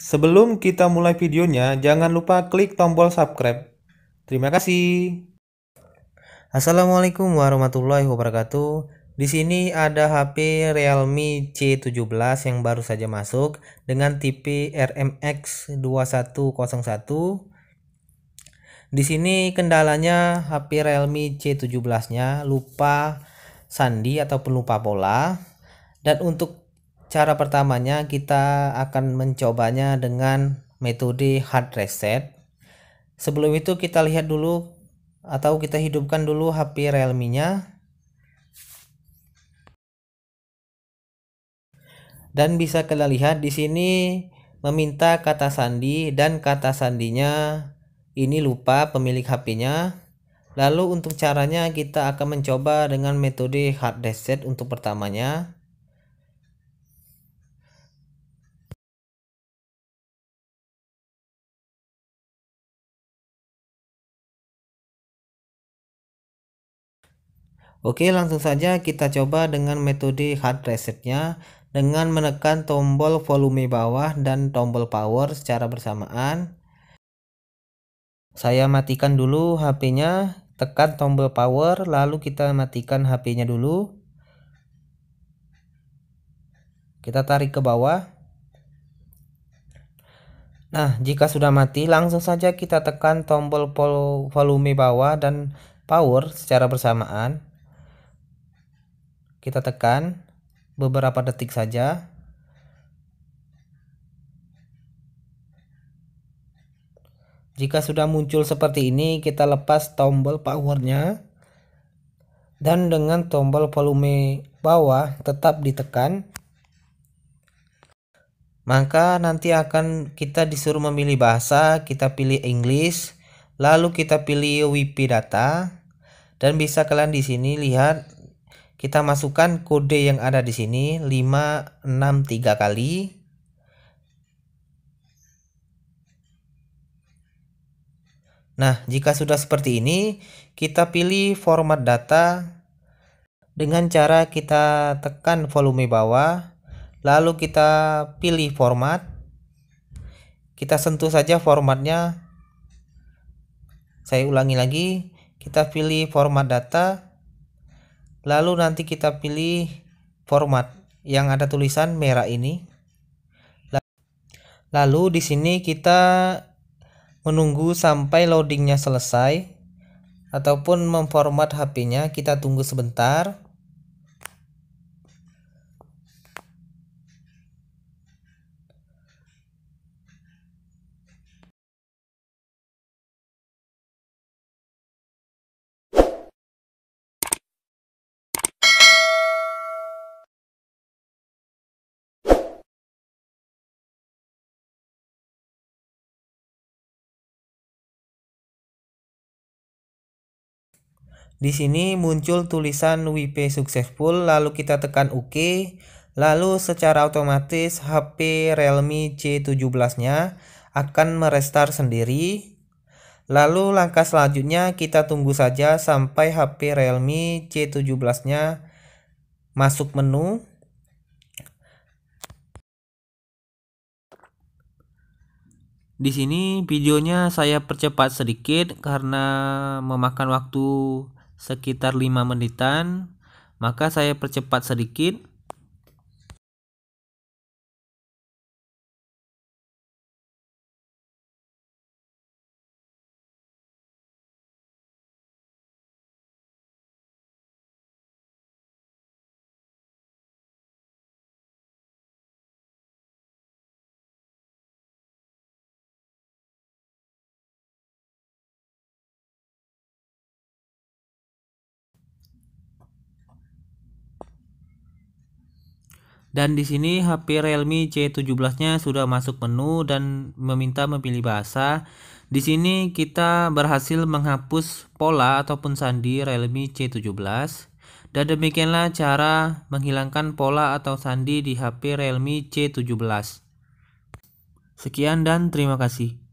Sebelum kita mulai videonya, jangan lupa klik tombol subscribe. Terima kasih. Assalamualaikum warahmatullahi wabarakatuh. Di sini ada HP Realme C17 yang baru saja masuk dengan tipe RMX2101. Di sini kendalanya HP Realme C17-nya lupa sandi atau lupa pola. Dan untuk Cara pertamanya kita akan mencobanya dengan metode hard reset. Sebelum itu kita lihat dulu atau kita hidupkan dulu HP Realme-nya. Dan bisa kalian lihat di sini meminta kata sandi dan kata sandinya ini lupa pemilik HP-nya. Lalu untuk caranya kita akan mencoba dengan metode hard reset untuk pertamanya. Oke langsung saja kita coba dengan metode hard resetnya dengan menekan tombol volume bawah dan tombol power secara bersamaan. Saya matikan dulu HP-nya, tekan tombol power lalu kita matikan HP-nya dulu. Kita tarik ke bawah. Nah, jika sudah mati, langsung saja kita tekan tombol volume bawah dan power secara bersamaan kita tekan beberapa detik saja jika sudah muncul seperti ini kita lepas tombol powernya dan dengan tombol volume bawah tetap ditekan maka nanti akan kita disuruh memilih bahasa kita pilih English lalu kita pilih WP data dan bisa kalian di sini lihat kita masukkan kode yang ada di sini 563 kali. Nah, jika sudah seperti ini, kita pilih format data dengan cara kita tekan volume bawah, lalu kita pilih format. Kita sentuh saja formatnya. Saya ulangi lagi, kita pilih format data lalu nanti kita pilih format yang ada tulisan merah ini lalu di sini kita menunggu sampai loadingnya selesai ataupun memformat HP-nya kita tunggu sebentar Di sini muncul tulisan WP Successful, lalu kita tekan OK. Lalu secara otomatis HP Realme C17-nya akan merestart sendiri. Lalu langkah selanjutnya kita tunggu saja sampai HP Realme C17-nya masuk menu. Di sini videonya saya percepat sedikit karena memakan waktu sekitar 5 menitan, maka saya percepat sedikit Dan di sini HP Realme C17-nya sudah masuk menu dan meminta memilih bahasa. Di sini kita berhasil menghapus pola ataupun sandi Realme C17. Dan demikianlah cara menghilangkan pola atau sandi di HP Realme C17. Sekian dan terima kasih.